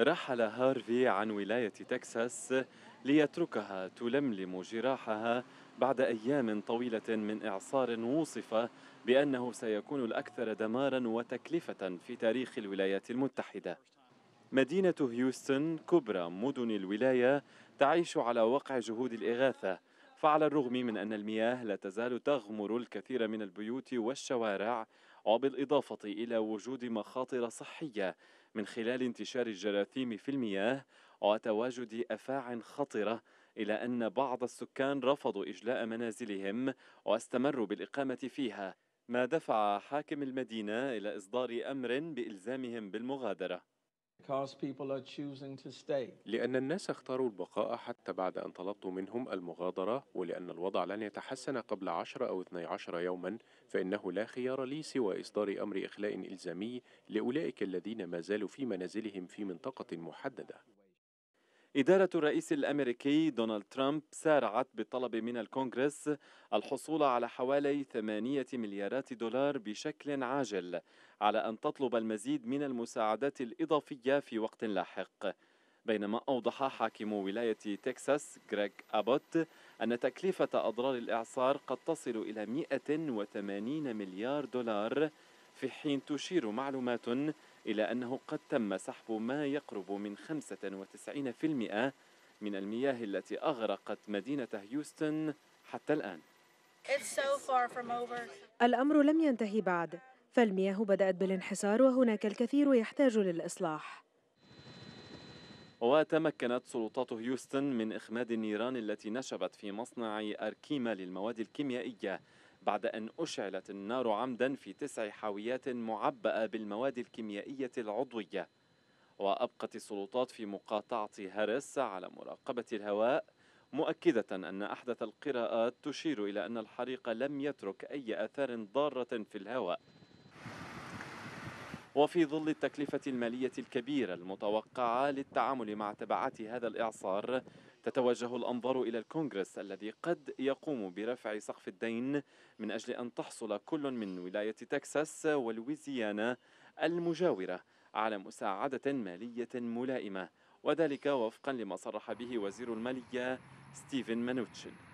رحل هارفي عن ولاية تكساس ليتركها تلملم جراحها بعد أيام طويلة من إعصار وصف بأنه سيكون الأكثر دمارا وتكلفة في تاريخ الولايات المتحدة مدينة هيوستن كبرى مدن الولاية تعيش على وقع جهود الإغاثة فعلى الرغم من أن المياه لا تزال تغمر الكثير من البيوت والشوارع وبالإضافة إلى وجود مخاطر صحية من خلال انتشار الجراثيم في المياه وتواجد أفاع خطرة إلى أن بعض السكان رفضوا إجلاء منازلهم واستمروا بالإقامة فيها ما دفع حاكم المدينة إلى إصدار أمر بإلزامهم بالمغادرة لأن الناس اختاروا البقاء حتى بعد أن طلبت منهم المغادرة ولأن الوضع لن يتحسن قبل عشر أو اثني عشر يوما فإنه لا خيار لي سوى إصدار أمر إخلاء إلزامي لأولئك الذين ما زالوا في منازلهم في منطقة محددة إدارة الرئيس الأمريكي دونالد ترامب سارعت بطلب من الكونغرس الحصول على حوالي ثمانية مليارات دولار بشكل عاجل على أن تطلب المزيد من المساعدات الإضافية في وقت لاحق بينما أوضح حاكم ولاية تكساس غريغ أبوت أن تكلفة أضرار الإعصار قد تصل إلى 180 مليار دولار في حين تشير معلومات إلى أنه قد تم سحب ما يقرب من 95% من المياه التي أغرقت مدينة هيوستن حتى الآن الأمر لم ينتهي بعد فالمياه بدأت بالانحسار وهناك الكثير يحتاج للإصلاح وتمكنت سلطات هيوستن من إخماد النيران التي نشبت في مصنع أركيما للمواد الكيميائية بعد أن أشعلت النار عمدا في تسع حاويات معبأة بالمواد الكيميائية العضوية وأبقت السلطات في مقاطعة هرس على مراقبة الهواء مؤكدة أن أحدث القراءات تشير إلى أن الحريق لم يترك أي آثار ضارة في الهواء وفي ظل التكلفة المالية الكبيرة المتوقعة للتعامل مع تبعات هذا الإعصار تتوجه الأنظار إلى الكونغرس الذي قد يقوم برفع سقف الدين من أجل أن تحصل كل من ولاية تكساس ولويزيانا المجاورة على مساعدة مالية ملائمة وذلك وفقا لما صرح به وزير المالية ستيفن مانوتشن